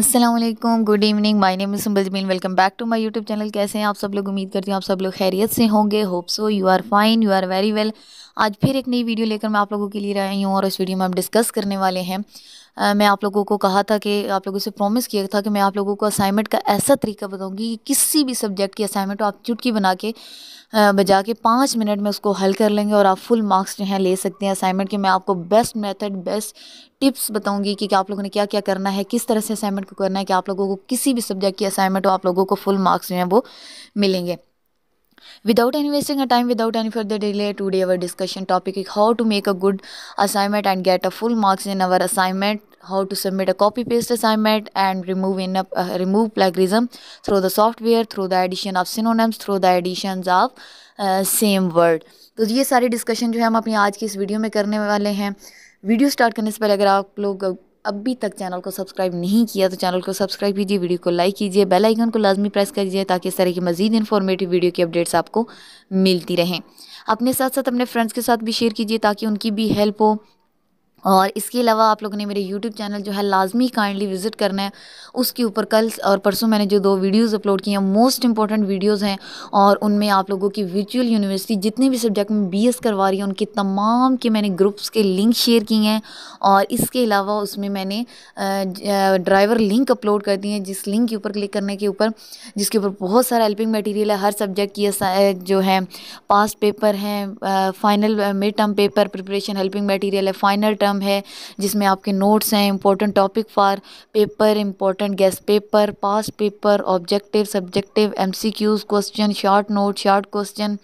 Aslam good evening my name is Zameen welcome back to my YouTube channel कैसे हैं आप सब लोग उम्मीद करती हूँ आप सब लोग खैरियत से होंगे hope so you are fine you are very well आज फिर एक नई वीडियो लेकर मैं आप लोगों के लिए आई हूँ और इस वीडियो में हम डिस्कस करने वाले हैं मैं आप लोगों को कहा था कि आप लोगों से प्रॉमिस किया था कि मैं आप लोगों को असाइनमेंट का ऐसा तरीका बताऊंगी कि किसी भी सब्जेक्ट की असाइनमेंट आप चुटकी बना के बजा के पाँच मिनट में उसको हल कर लेंगे और आप फुल मार्क्स जो हैं ले सकते हैं असाइनमेंट के मैं आपको बेस्ट मेथड बेस्ट टिप्स बताऊंगी कि, कि आप लोगों ने क्या क्या करना है किस तरह से असाइनमेंट को करना है कि आप लोगों को किसी भी सब्जेक्ट की असाइनमेंट आप लोगों को फुल मार्क्स जो हैं वो मिलेंगे Without any wasting a time, without any further delay, today our discussion topic is how to make a good assignment and get a full marks in our assignment, how to submit a copy paste assignment and remove in a, uh, remove plagiarism through the software, through the addition of synonyms, through the additions of same uh, word तो ये सारे discussion जो है हम अपनी आज की इस वीडियो में करने वाले हैं वीडियो स्टार्ट करने से पहले अगर आप लोग अभी तक चैनल को सब्सक्राइब नहीं किया तो चैनल को सब्सक्राइब कीजिए वीडियो को लाइक कीजिए बेल आइकन को लाजमी प्रेस करिए ताकि इस तरह की मजीद इन्फॉर्मेटिव वीडियो की अपडेट्स आपको मिलती रहें अपने साथ साथ अपने फ्रेंड्स के साथ भी शेयर कीजिए ताकि उनकी भी हेल्प हो और इसके अलावा आप लोगों ने मेरे यूट्यूब चैनल जो है लाजमी काइंडली विज़िट करना है उसके ऊपर कल और परसों मैंने जो दो वीडियोस अपलोड किए हैं मोस्ट इंपॉर्टेंट वीडियोस हैं और उनमें आप लोगों की वर्चुअल यूनिवर्सिटी जितने भी सब्जेक्ट में बीएस करवा रही है उनके तमाम के मैंने ग्रुप्स के लिंक शेयर किए हैं और इसके अलावा उसमें मैंने ड्राइवर लिंक अपलोड कर दी है जिस लिंक के ऊपर क्लिक करने के ऊपर जिसके ऊपर बहुत सारा हेल्पिंग मटीरियल है हर सब्जेक्ट की जो है पास्ट पेपर हैं final mid term paper preparation helping material है फाइनल टर्म फोरम है जिसमें आपके नोट्स हैं important topic for paper important guess paper past paper objective subjective MCQs question short note short question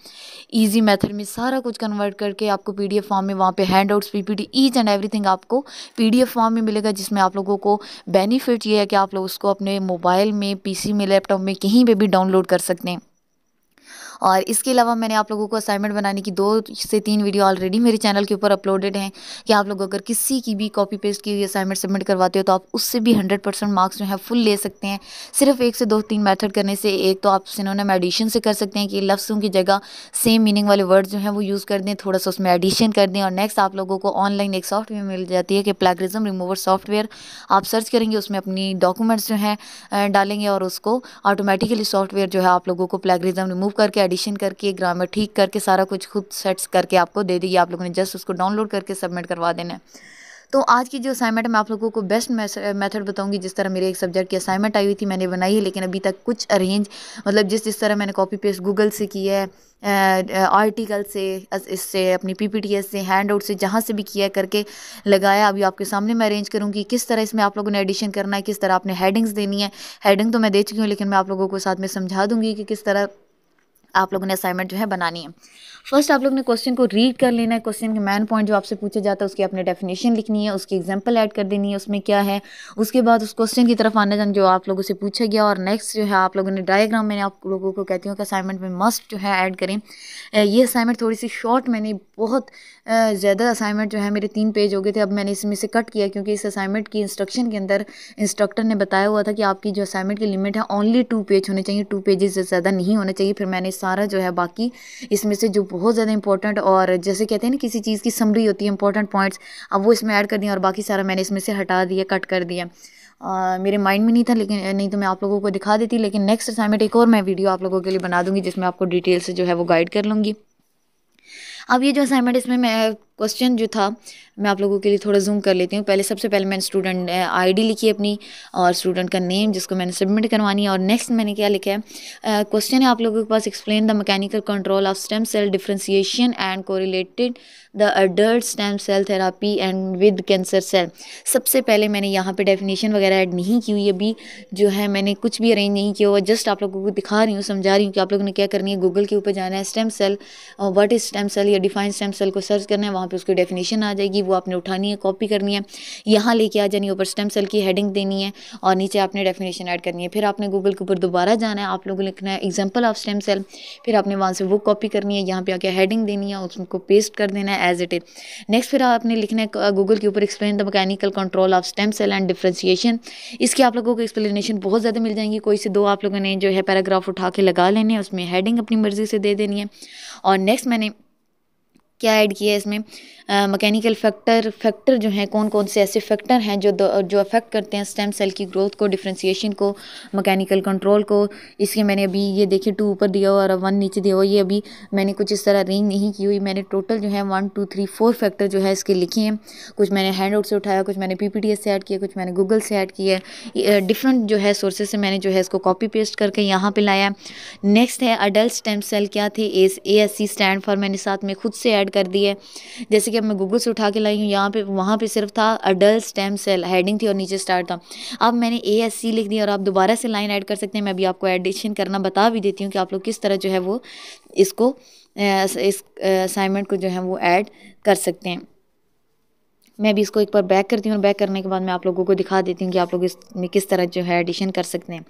easy method में सारा कुछ convert करके आपको एफ फॉर्म में वहाँ पर handouts PPT each and thing आपको एफ फॉर्म में मिलेगा जिसमें आप लोगों को बेनिफिट ये है कि आप लोग उसको अपने मोबाइल में सी में लैपटॉप में कहीं पर भी डाउनलोड कर सकते हैं और इसके अलावा मैंने आप लोगों को असाइनमेंट बनाने की दो से तीन वीडियो ऑलरेडी मेरे चैनल के ऊपर अपलोडेड हैं कि आप लोग अगर किसी की भी कॉपी पेस्ट की हुई असाइनमेंट सबमिट करवाते हो तो आप उससे भी हंड्रेड परसेंट मार्क्स जो है फुल ले सकते हैं सिर्फ एक से दो तीन मैथड करने से एक तो आप सिनोनम एडिशन से कर सकते हैं कि लफ्सों की जगह सेम मीनिंग वाले वर्ड जो हैं वो यूज़ कर दें थोड़ा सा उसमें एडिशन कर दें और नेक्स्ट आप लोगों को ऑनलाइन एक सॉफ्टवेयर मिल जाती है कि प्लेगरिज्म रिमूवर सॉफ्टवेयर आप सर्च करेंगे उसमें अपनी डॉक्यूमेंट्स जो हैं डालेंगे और उसको ऑटोमेटिकली सॉफ्टवेयर जो है आप लोगों को प्लेगरिज्म रिमूव करके एडिशन करके ग्रामर ठीक करके सारा कुछ खुद सेट्स करके आपको दे देगी आप लोगों ने जस्ट उसको डाउनलोड करके सबमिट करवा देना है तो आज की जो असाइनमेंट मैं आप लोगों को बेस्ट मेथड बताऊंगी जिस तरह मेरे एक सब्जेक्ट की असाइनमेंट आई हुई थी मैंने बनाई है लेकिन अभी तक कुछ अरेंज मतलब जिस जिस तरह मैंने कॉपी पेस्ट गूगल से की है आर्टिकल uh, से इससे अपनी पीपीटीएस से हैंड आउट से जहाँ से भी किया करके लगाया अभी आपके सामने मैं अरेंज करूँगी किस तरह इसमें आप लोगों ने एडिशन करना है किस तरह आपने हेडिंग्स देनी है हेडिंग तो मैं दे चुकी हूँ लेकिन मैं आप लोगों को साथ में समझा दूँगी कि किस तरह आप लोगों ने असाइनमेंट जो है बनानी है फर्स्ट आप लोग ने क्वेश्चन को रीड कर लेना है क्वेश्चन के मैन पॉइंट जो आपसे पूछा जाता है उसकी आपने डेफिनेशन लिखनी है उसकी एग्जाम्पल ऐड कर देनी है उसमें क्या है उसके बाद उस क्वेश्चन की तरफ आना जाना जो आप लोगों से पूछा गया और नेक्स्ट जो है आप लोगों ने डायग्राम मैंने आप लोगों को कहती हूँ कि असाइनमेंट में मस्ट जो है ऐड करें ये असाइनमेंट थोड़ी सी शॉर्ट मैंने बहुत ज़्यादा असाइनमेंट जो है मेरे तीन पेज हो गए थे अब मैंने इसमें से कट किया क्योंकि इस असाइनमेंट की इंस्ट्रक्शन के अंदर इंस्ट्रक्टर ने बताया हुआ था कि आपकी जो असाइनमेंट की लिमिट है ओनली टू पेज होने चाहिए टू पेजेस से ज़्यादा नहीं होने चाहिए फिर मैंने सारा जो है बाकी इसमें से जो बहुत ज़्यादा इंपॉर्टेंट और जैसे कहते हैं ना किसी चीज़ की समरी होती है इंपॉर्टेंट पॉइंट्स अब वो इसमें ऐड कर दिया और बाकी सारा मैंने इसमें से हटा दिया कट कर दिया आ, मेरे माइंड में नहीं था लेकिन नहीं तो मैं आप लोगों को दिखा देती लेकिन नेक्स्ट असाइनमेंट एक और मैं वीडियो आप लोगों के लिए बना दूंगी जिसमें आपको डिटेल से जो है वो गाइड कर लूँगी अब ये जो असाइनमेंट इसमें मैं क्वेश्चन जो था मैं आप लोगों के लिए थोड़ा जूम कर लेती हूँ पहले सबसे पहले मैंने स्टूडेंट आईडी लिखी अपनी और स्टूडेंट का नेम जिसको मैंने सबमिट करवानी है और नेक्स्ट मैंने क्या लिखा है क्वेश्चन है आप लोगों के पास explain the mechanical control of stem cell differentiation and correlated the adult stem cell therapy and with cancer cell सबसे पहले मैंने यहाँ पर डेफिनेशन वगैरह एड नहीं की हुई अभी जो है मैंने कुछ भी अरेंज नहीं किया हुआ जस्ट आप लोगों को दिखा रही हूँ समझा रही हूँ कि आप लोगों ने क्या करनी है गूगल के ऊपर जाना है stem cell what is stem cell या डिफाइन स्टेम सेल को सर्च करना है वहाँ वहाँ पे उसकी डेफिनेशन आ जाएगी वो आपने उठानी है कॉपी करनी है यहाँ लेके आ जानी ऊपर स्टेम सेल की हेडिंग देनी है और नीचे आपने डेफिनेशन ऐड करनी है फिर आपने गूगल के ऊपर दोबारा जाना है आप लोगों को लिखना है एग्जाम्पल ऑफ स्टेम सेल फिर आपने वहाँ से वो कॉपी करनी है यहाँ पर आके हेडिंग देनी है उसको पेस्ट कर देना है एज इट इज नेक्स्ट फिर आपने लिखना है गूगल के ऊपर explain the mechanical control of stem cell and differentiation इसकी आप लोगों को एक्सप्लेनेशन बहुत ज़्यादा मिल जाएंगी कोई से दो आप लोगों ने जो है पैराग्राफ उठा के लगा लेने हैं उसमें हेडिंग अपनी मर्ज़ी से दे देनी है और नेक्स्ट मैंने क्या ऐड किया है इसमें मैकेनिकल फैक्टर फैक्टर जो हैं कौन कौन से ऐसे फैक्टर हैं जो जो अफेक्ट करते हैं स्टेम सेल की ग्रोथ को डिफ्रेंसीशन को मैकेनिकल कंट्रोल को इसके मैंने अभी ये देखिए टू ऊपर दिया हुआ और वन नीचे दिया हुआ ये अभी मैंने कुछ इस तरह अरेंज नहीं की हुई मैंने टोटल जो है one two three four factor जो है इसके लिखे हैं कुछ मैंने हैंड आउट से उठाया कुछ मैंने पी पी से ऐड किया कुछ मैंने गूगल से ऐड किया डिफरेंट जो है सोर्सेज से मैंने जो है इसको कॉपी पेस्ट करके यहाँ पर लाया नेक्स्ट है अडल्ट स्टेम सेल क्या थे A S C stand for मैंने साथ में खुद से ऐड ऐड कर दी है जैसे कि अब मैं गूगल से उठा के लाई हूँ यहाँ पे वहाँ पे सिर्फ था अडल्ट स्टेम सेल हेडिंग थी और नीचे स्टार था अब मैंने ए एस सी लिख दी और आप दोबारा से लाइन ऐड कर सकते हैं मैं अभी आपको एडिशन करना बता भी देती हूँ कि आप लोग किस तरह जो है वो इसको इस असाइनमेंट को जो है वो ऐड कर सकते हैं मैं भी इसको एक बार बैक करती हूँ और बैक करने के बाद मैं आप लोगों को दिखा देती हूँ कि आप लोग इसमें किस तरह जो है एडिशन कर सकते हैं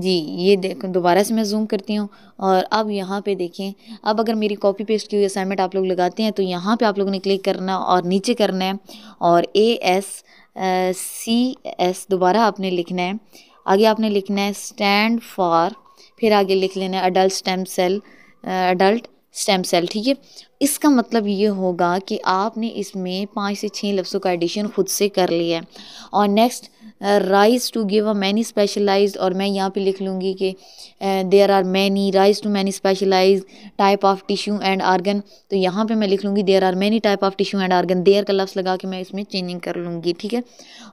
जी ये देखो दोबारा से मैं जूम करती हूँ और अब यहाँ पे देखें अब अगर मेरी कॉपी पेस्ट की हुई असाइनमेंट आप लोग लगाते हैं तो यहाँ पे आप लोगों ने क्लिक करना और नीचे करना है और ए एस सी एस दोबारा आपने लिखना है आगे आपने लिखना है स्टैंड फॉर फिर आगे लिख लेना है adult stem cell adult stem cell ठीक है इसका मतलब ये होगा कि आपने इसमें पाँच से छः लफ्ज़ों का एडिशन खुद से कर लिया है और next rise to give a many specialise और मैं यहाँ पे लिख लूँगी कि there are many rise to many specialise type of tissue and organ तो यहाँ पे मैं लिख लूँगी there are many type of tissue and organ there का लफ्स लगा के मैं इसमें चेंजिंग कर लूँगी ठीक है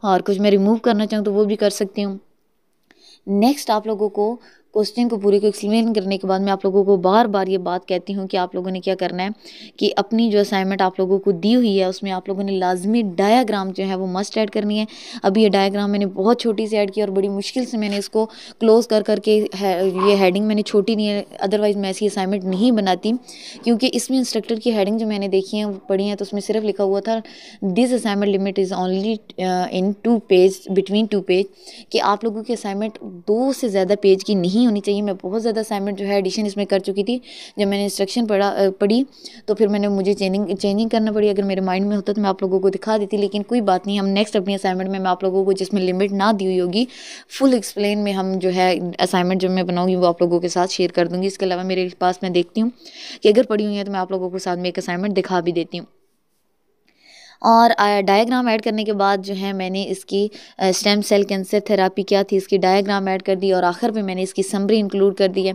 और कुछ मैं रिमूव करना चाहूँ तो वो भी कर सकती हूँ नेक्स्ट आप लोगों को क्वेश्चन को पूरे को एक्सप्लेन करने के बाद मैं आप लोगों को बार बार ये बात कहती हूँ कि आप लोगों ने क्या करना है कि अपनी जो असाइनमेंट आप लोगों को दी हुई है उसमें आप लोगों ने लाजमी डायाग्राम जो है वो मस्ट ऐड करनी है अभी ये डायाग्राम मैंने बहुत छोटी सी ऐड की और बड़ी मुश्किल से मैंने इसको क्लोज कर करके है, ये हेडिंग मैंने छोटी नहीं है अदरवाइज़ मैं ऐसी असाइनमेंट नहीं बनाती क्योंकि इसमें इंस्ट्रक्टर की हेडिंग जो मैंने देखी है पढ़ी है तो उसमें सिर्फ लिखा हुआ था this assignment limit is only in two page between two page कि आप लोगों की असाइनमेंट दो से ज़्यादा पेज की नहीं नहीं होनी चाहिए मैं बहुत ज़्यादा असाइनमेंट जो है एडिशन इसमें कर चुकी थी जब मैंने इंस्ट्रक्शन पढ़ा पढ़ी तो फिर मैंने मुझे चेंजिंग चेंजिंग करना पड़ी अगर मेरे माइंड में होता तो मैं आप लोगों को दिखा देती लेकिन कोई बात नहीं हम नेक्स्ट अपनी असाइनमेंट में मैं आप लोगों को जिसमें लिमिट ना दी हुई होगी फुल एक्सप्लेन में हम जो है असाइनमेंट जो मैं बनाऊँगी वो आप लोगों के साथ शेयर कर दूँगी इसके अलावा मेरे पास मैं देखती हूँ कि अगर पढ़ी हुई है तो मैं आप लोगों के साथ में एक असाइनमेंट दिखा भी देती हूँ और डायग्राम ऐड करने के बाद जो है मैंने इसकी स्टेम सेल कैंसर थेरापी क्या थी इसकी डायग्राम ऐड कर दी और आखिर में मैंने इसकी समरी इंक्लूड कर दी है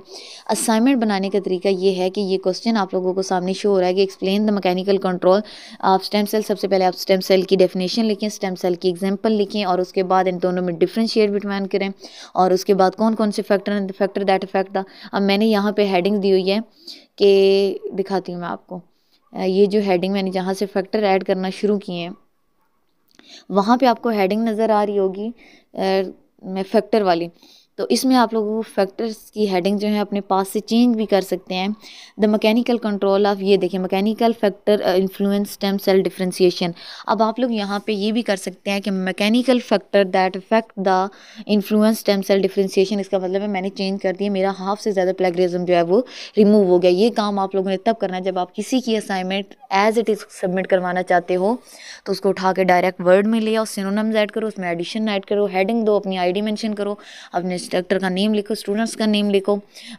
असाइनमेंट बनाने का तरीका ये है कि ये क्वेश्चन आप लोगों को सामने शो हो रहा है कि एक्सप्लेन द मैकेनिकल कंट्रोल आप स्टेम सेल सबसे पहले आप स्टेम सेल की डेफिनेशन लिखें स्टेम सेल की एग्जाम्पल लिखें और उसके बाद इन दोनों में डिफ्रेंशिएट बिटवैन करें और उसके बाद कौन कौन से फैक्टर फैक्टर दैट इफेक्ट था अब मैंने यहाँ पर हेडिंग दी हुई है कि दिखाती हूँ मैं आपको ये जो हेडिंग मैंने जहाँ से फैक्टर ऐड करना शुरू किए हैं वहाँ पे आपको हेडिंग नज़र आ रही होगी मैं फैक्टर वाली तो इसमें आप लोग फैक्टर्स की हेडिंग जो है अपने पास से चेंज भी कर सकते हैं द मकैनिकल कंट्रोल ऑफ ये देखें mechanical factor influence stem cell differentiation अब आप लोग यहाँ पे ये भी कर सकते हैं कि mechanical factor that affect the influence stem cell differentiation इसका मतलब है मैंने चेंज कर दिया मेरा हाफ से ज़्यादा प्लेगरिज्म जो है वो रिमूव हो गया ये काम आप लोगों ने तब करना जब आप किसी की assignment as it is submit करवाना चाहते हो तो उसको उठा के डायरेक्ट वर्ड में लिया और सिनोनम्स ऐड करो उसमें एडिशन ऐड करो हेडिंग दो अपनी आईडी मेंशन करो अपने इंस्ट्रक्टर का नेम लिखो स्टूडेंट्स का नेम लिखो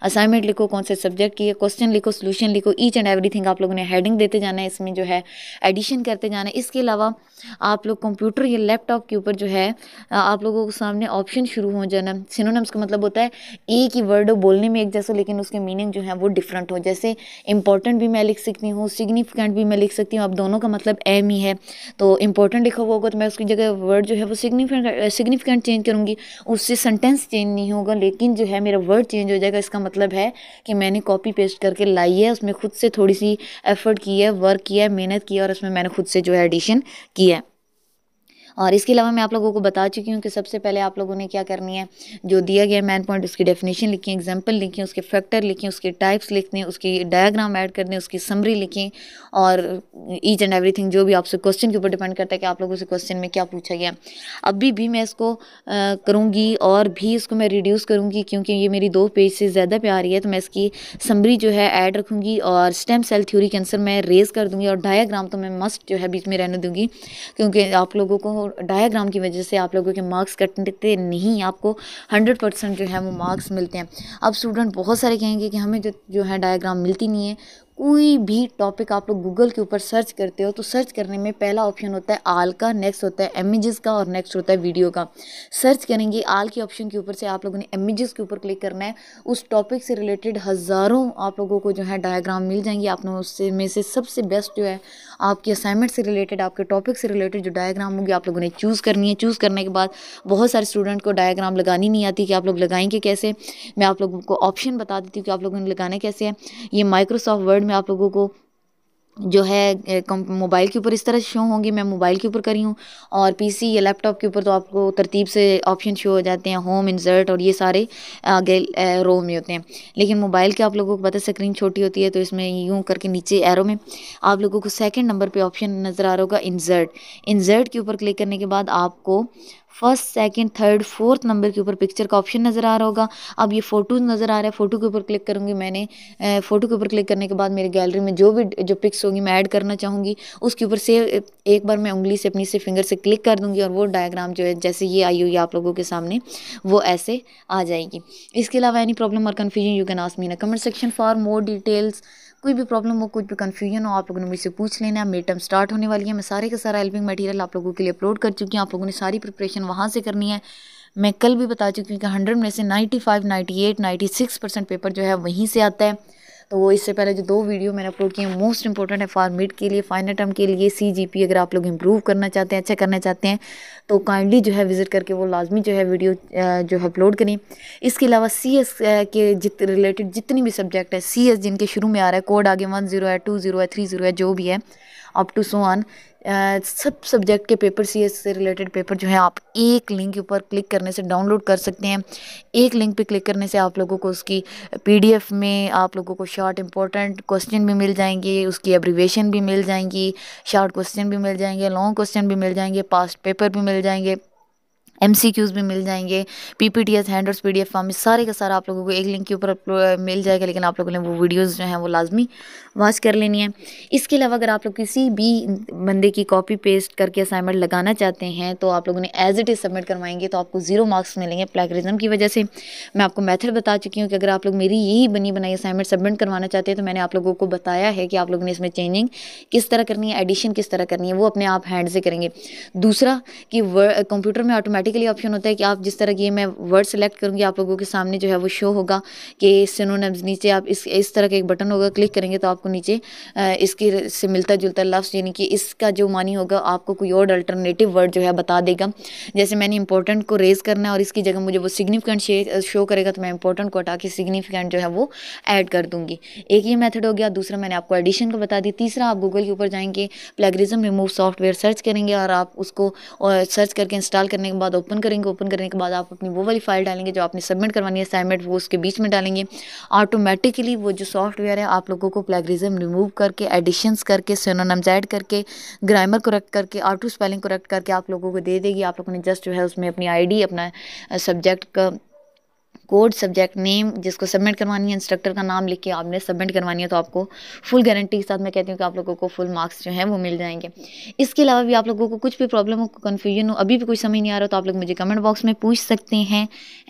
असाइनमेंट लिखो कौन से सब्जेक्ट की है क्वेश्चन लिखो सोल्यूशन लिखो ईच एंड एवरीथिंग आप लोगों ने हेडिंग देते जाना है इसमें जो है एडिशन करते जाना है इसके अलावा आप लोग कंप्यूटर या लैपटॉप के ऊपर जो है आप लोगों के सामने ऑप्शन शुरू हो जाना सिनोनम्स का मतलब होता है एक ही वर्ड बोलने में एक जैसा लेकिन उसके मीनिंग जो है वो डिफरेंट हो जैसे इंपॉर्टेंट भी मैं लिख सकती हूँ सिग्निफिकेंट भी मैं लिख सकती हूँ अब दोनों का मतलब एम ही है तो इंपॉर्टेंट लिखा हुआ होगा तो मैं उसकी जगह वर्ड जो है वो सिग्निफिकेंट सिग्निफिकेंट चेंज करूँगी उससे सेंटेंस चेंज नहीं होगा लेकिन जो है मेरा वर्ड चेंज हो जाएगा इसका मतलब है कि मैंने कॉपी पेस्ट करके लाई है उसमें खुद से थोड़ी सी एफर्ट की है वर्क किया है मेहनत की है और उसमें मैंने खुद से जो है एडिशन किया है और इसके अलावा मैं आप लोगों को बता चुकी हूँ कि सबसे पहले आप लोगों ने क्या करनी है जो दिया गया मैन पॉइंट उसकी डेफिनेशन लिखी एग्जाम्पल लिखें उसके फैक्टर लिखें उसके टाइप्स लिख दें उसकी डायाग्राम ऐड कर दें उसकी समरी लिखें और ईच एंड एवरी जो भी आपसे क्वेश्चन के ऊपर डिपेंड करता है कि आप लोगों से क्वेश्चन में क्या पूछा गया अभी भी मैं इसको करूँगी और भी इसको मैं रिड्यूस करूँगी क्योंकि ये मेरी दो पेज से ज़्यादा पे आ रही है तो मैं इसकी समरी जो है ऐड रखूँगी और स्टेम सेल थ्योरी के आंसर मैं रेज़ कर दूँगी और डायाग्राम तो मैं मस्ट जो है बीच में रहने दूँगी क्योंकि आप लोगों को और डायग्राम की वजह से आप लोगों के मार्क्स कटते नहीं आपको हंड्रेड परसेंट जो है वो मार्क्स मिलते हैं अब स्टूडेंट बहुत सारे कहेंगे कि हमें जो जो है डायग्राम मिलती नहीं है कोई भी टॉपिक आप लोग गूगल के ऊपर सर्च करते हो तो सर्च करने में पहला ऑप्शन होता है आल का नेक्स्ट होता है इमेजेस का और नेक्स्ट होता है वीडियो का सर्च करेंगे आल के ऑप्शन के ऊपर से आप लोगों ने इमेजेस के ऊपर क्लिक करना है उस टॉपिक से रिलेटेड हज़ारों आप लोगों को जो है डायग्राम मिल जाएंगे आप लोगों उससे में से सबसे बेस्ट जो है आपके असाइनमेंट से रिलेटेड आपके टॉपिक से रिलेटेड जो डायग्राम होगी आप लोगों ने चूज़ करनी है चूज़ करने के बाद बहुत सारे स्टूडेंट को डायग्राम लगानी नहीं आती कि आप लोग लगाएंगे कैसे मैं आप लोगों को ऑप्शन बता देती हूँ कि आप लोगों ने लगाना कैसे है ये माइक्रोसॉफ्ट वर्ड में आप लोगों को जो है मोबाइल के ऊपर इस तरह शो होंगे मैं मोबाइल के ऊपर करी हूँ और पीसी या लैपटॉप के ऊपर तो आपको तरतीब से ऑप्शन शो हो जाते हैं होम इंसर्ट और ये सारे आगे रो में होते हैं लेकिन मोबाइल के आप लोगों को पता स्क्रीन छोटी होती है तो इसमें यूं करके नीचे एरो में आप लोगों को सेकेंड नंबर पर ऑप्शन नज़र आ रहा होगा इंसर्ट इंसर्ट के ऊपर क्लिक करने के बाद आपको first second third fourth number के ऊपर पिक्चर का ऑप्शन नज़र आ रहा होगा अब ये फ़ोटोज़ नज़र आ रहा है फ़ोटो के ऊपर क्लिक करूँगी मैंने फ़ोटो के ऊपर क्लिक करने के बाद मेरी गैलरी में जो भी जो पिक्स होंगी मैं ऐड करना चाहूँगी उसके ऊपर से एक बार मैं उंगली से अपनी से फिंगर से क्लिक कर दूँगी और वो डायग्राम जो है जैसे ये आई हुई आप लोगों के सामने वो ऐसे आ जाएगी इसके अलावा एनी प्रॉब्लम और confusion you can ask me comment section for more details कोई भी प्रॉब्लम हो कुछ भी कन्फ्यूजन हो आप लोगों ने मुझसे पूछ लेना मेड टर्म स्टार्ट होने वाली है मैं सारे का सारा हेल्पिंग मटेरियल आप लोगों के लिए अपलोड कर चुकी हूँ आप लोगों ने सारी प्रिपरेशन वहाँ से करनी है मैं कल भी बता चुकी हूँ कि हंड्रेड में से ninety five ninety eight ninety six percent paper जो है वहीं से आता है तो वो इससे पहले जो दो वीडियो मैंने अपलोड किए हैं मोस्ट इंपॉर्टेंट है फॉर मिड के लिए फाइनल टर्म के लिए सी जी पी अगर आप लोग इम्प्रूव करना चाहते हैं अच्छा करना चाहते हैं तो काइंडली जो है विज़िट करके वो लाजमी जो है वीडियो जो है अपलोड करें इसके अलावा सी एस के जित रिलेटेड जितनी भी सब्जेक्ट है सी एस जिनके शुरू में आ रहा है कोड आगे वन जीरो है टू जीरो है थ्री जीरो है जो भी है अप टू सो ऑन सब सब्जेक्ट के पेपर सी एस से रिलेटेड पेपर जो है आप एक लिंक के ऊपर क्लिक करने से डाउनलोड कर सकते हैं एक लिंक पे क्लिक करने से आप लोगों को उसकी पीडीएफ में आप लोगों को शॉर्ट इंपॉर्टेंट क्वेश्चन भी मिल जाएंगे उसकी एब्रीवेशन भी मिल जाएंगी शॉर्ट क्वेश्चन भी मिल जाएंगे लॉन्ग क्वेश्चन भी मिल जाएंगे पास्ट पेपर भी मिल जाएंगे एम सी क्यूज़ भी मिल जाएंगे P P T S hand और पी डी एफ फॉर्म सारे का सारा आप लोगों को एक लिंक के ऊपर मिल जाएगा लेकिन आप लोगों ने वो वीडियोस जो हैं वो लाजमी वॉच कर लेनी है इसके अलावा अगर आप लोग किसी भी बंदे की कॉपी पेस्ट करके असाइनमेंट लगाना चाहते हैं तो आप लोगों ने एज इट इज़ सबमिट करवाएंगे तो आपको ज़ीरो मार्क्स मिलेंगे प्लेगरिज्म की वजह से मैं आपको मैथड बता चुकी हूँ कि अगर आप लोग मेरी यही बनी बनाई असाइनमेंट सबमिट करवाना चाहते हैं तो मैंने आप लोगों को बताया है कि आप लोगों ने इसमें चेंजिंग किस तरह करनी है एडिशन किस तरह करनी है वो अपने आप हैंड से करेंगे दूसरा कि कंप्यूटर में ऑटोमेटिक ऑटोमेटिकली ऑप्शन होता है कि आप जिस तरह की मैं वर्ड सेलेक्ट करूँगी आप लोगों के सामने जो है वो शो होगा कि सिनोनिम्स नीचे आप इस इस तरह का एक बटन होगा क्लिक करेंगे तो आपको नीचे इसके से मिलता जुलता लफ्स यानी कि इसका जो मानी होगा आपको कोई और अल्टरनेटिव वर्ड जो है बता देगा जैसे मैंने इंपॉर्टेंट को रेज़ करना है और इसकी जगह मुझे वो सिग्निफिकेंट शो करेगा तो मैं इंपॉर्टेंट को हटा के सिग्निफिकेंट जो है वो ऐड कर दूँगी एक ये मैथड हो गया दूसरा मैंने आपको एडिशन का बता दी तीसरा आप गूगल के ऊपर जाएंगे प्लेगरिज्म रिमूव सॉफ्टवेयर सर्च करेंगे और आप उसको सर्च करके इंस्टॉल करने के बाद बाद ओपन करेंगे ओपन करने के बाद आप अपनी वो वाली फाइल डालेंगे जो आपने सबमिट करवानी है असाइनमेंट वो उसके बीच में डालेंगे ऑटोमेटिकली वो जो सॉफ्टवेयर है आप लोगों को प्लेगरिज्म रिमूव करके एडिशंस करके सोनोनम्स ऐड करके ग्रामर करेक्ट करके ऑटो स्पेलिंग करेक्ट करके आप लोगों को दे देगी आप लोगों ने जस्ट जो है उसमें अपनी आई अपना सब्जेक्ट का कोड सब्जेक्ट नेम जिसको सबमिट करवानी है इंस्ट्रक्टर का नाम लिख के आपने सबमिट करवानी है तो आपको फुल गारंटी के साथ मैं कहती हूँ कि आप लोगों को फुल मार्क्स जो हैं वो मिल जाएंगे इसके अलावा भी आप लोगों को कुछ भी प्रॉब्लम हो कन्फ्यूजन हो अभी भी कुछ समझ नहीं आ रहा तो आप लोग मुझे कमेंट बॉक्स में पूछ सकते हैं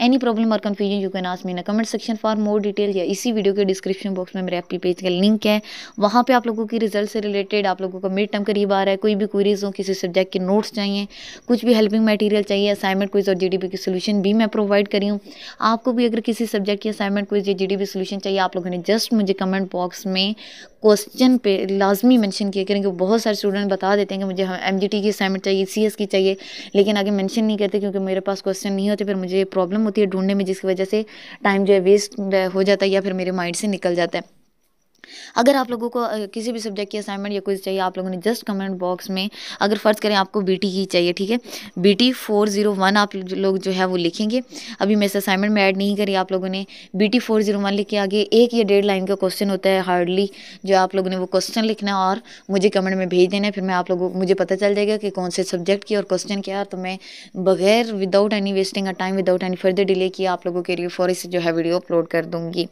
एनी प्रॉब्लम और confusion you can ask me comment section for more detail या इसी वीडियो के डिस्क्रिप्शन बॉक्स में मेरे एपी पेज का लिंक है वहाँ पर आप लोगों की रिजल्ट से रिलेटेड आप लोगों का मिड टर्म करीब आ रहा है कोई भी क्वेरीज हो किसी सब्जेक्ट के नोट्स चाहिए कुछ भी हेल्पिंग मटेरियल चाहिए असाइनमेंट क्विज और जी की सोल्यूशन भी मैं प्रोवाइड करी हूँ आप आपको भी अगर किसी सब्जेक्ट की असाइनमेंट कोई जी डी सॉल्यूशन चाहिए आप लोगों ने जस्ट मुझे कमेंट बॉक्स में क्वेश्चन पे लाजमी मेंशन किया करेंगे क्योंकि बहुत सारे स्टूडेंट बता देते हैं कि मुझे एम जी टी की असाइनमेंट चाहिए सी एस की चाहिए लेकिन आगे मैंशन नहीं करते क्योंकि मेरे पास क्वेश्चन नहीं होते फिर मुझे प्रॉब्लम होती है ढूंढने में जिसकी वजह से टाइम जो है वेस्ट हो जाता है या फिर मेरे माइंड से निकल जाता है अगर आप लोगों को किसी भी सब्जेक्ट की असाइनमेंट या कुछ चाहिए आप लोगों ने जस्ट कमेंट बॉक्स में अगर फ़र्ज़ करें आपको बीटी ही e चाहिए ठीक है बीटी फोर जीरो वन आप लोग जो है वो लिखेंगे अभी मैं इस असाइनमेंट में ऐड नहीं करी आप लोगों ने बीटी फोर जीरो वन लिख के आगे एक या डेढ़ लाइन का क्वेश्चन होता है हार्डली जो आप लोगों ने वो क्वेश्चन लिखना और मुझे कमेंट में भेज देना है फिर मैं आप लोगों को मुझे पता चल जाएगा कि कौन से सब्जेक्ट की और क्वेश्चन क्या है तो मैं बगैर without any wasting a time without any further delay किया आप लोगों के लिए फौरी से जो है वीडियो अपलोड कर दूँगी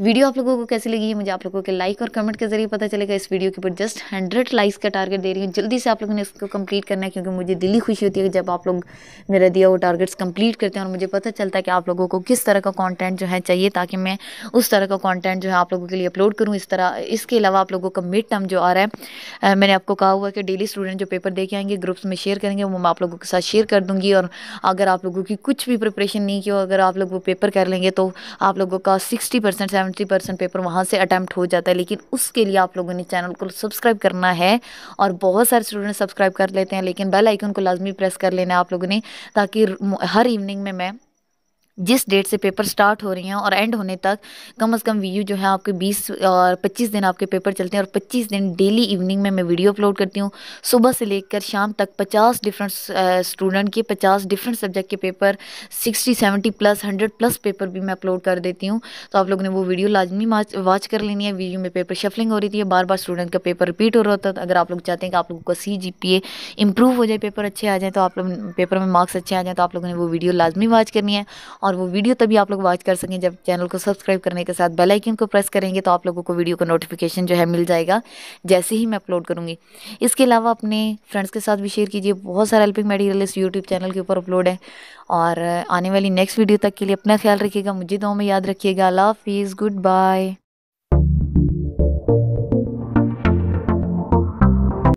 वीडियो आप लोगों को कैसी लगी है मुझे आप लोगों के लाइक और कमेंट के जरिए पता चलेगा इस वीडियो के ऊपर जस्ट हंड्रेड लाइक्स का टारगेट दे रही हूँ जल्दी से आप लोगों ने इसको कंप्लीट करना है क्योंकि मुझे दिली खुशी होती है जब आप लोग मेरा दिया हुआ टारगेट्स कंप्लीट करते हैं और मुझे पता चलता है कि आप लोगों को किस तरह का कॉन्टेंट जो है चाहिए ताकि मैं उस तरह का कॉन्टेंट जो है आप लोगों के लिए अपलोड करूँ इस तरह इसके अलावा आप लोगों का मिड टर्म जो आ रहा है मैंने आपको कहा हुआ कि डेली स्टूडेंट जो पेपर दे आएंगे ग्रुप्स में शेयर करेंगे वो मैं आप लोगों के साथ शेयर कर दूँगी और अगर आप लोगों की कुछ भी प्रिपरेशन नहीं की हो अगर आप लोग वो पेपर कर लेंगे तो आप लोगों का sixty percent seventy percent paper वहाँ से अटैम्प्ट हो जाता है लेकिन उसके लिए आप लोगों ने चैनल को सब्सक्राइब करना है और बहुत सारे स्टूडेंट सब्सक्राइब कर लेते हैं लेकिन बेल आइकन को लाजमी प्रेस कर लेना है आप लोगों ने ताकि हर इवनिंग में मैं जिस डेट से पेपर स्टार्ट हो रही हैं और एंड होने तक कम अज़ कम वीयू जो है आपके 20 और 25 दिन आपके पेपर चलते हैं और 25 दिन डेली इवनिंग में मैं वीडियो अपलोड करती हूँ सुबह से लेकर शाम तक 50 डिफरेंट स्टूडेंट के 50 डिफरेंट सब्जेक्ट के पेपर 60 70 प्लस 100 प्लस पेपर भी मैं अपलोड कर देती हूँ तो आप लोगों ने वो वीडियो लाजमी वॉच कर लेनी है वीडियो में पेपर शफलिंग हो रही थी बार बार स्टूडेंट का पेपर रिपीट हो रहा था अगर आप लोग चाहते हैं कि आप लोगों का सी जी पी ए इम्प्रूव हो जाए पेपर अच्छे आ जाए तो आप लोग पेपर में मार्क्स अच्छे आ जाएँ तो आप लोगों ने वो वीडियो लाजमी वॉच करनी है और वो वीडियो तभी आप लोग वॉच कर सकें जब चैनल को सब्सक्राइब करने के साथ बेल आइकन को प्रेस करेंगे तो आप लोगों को वीडियो का नोटिफिकेशन जो है मिल जाएगा जैसे ही मैं अपलोड करूँगी इसके अलावा अपने फ्रेंड्स के साथ भी शेयर कीजिए बहुत सारा हेल्पिंग मेटीरियल इस यूट्यूब चैनल के ऊपर अपलोड है और आने वाली नेक्स्ट वीडियो तक के लिए अपना ख्याल रखिएगा मुझे दो में याद रखिएगा अल्लाह हाफिज़ गुड बाय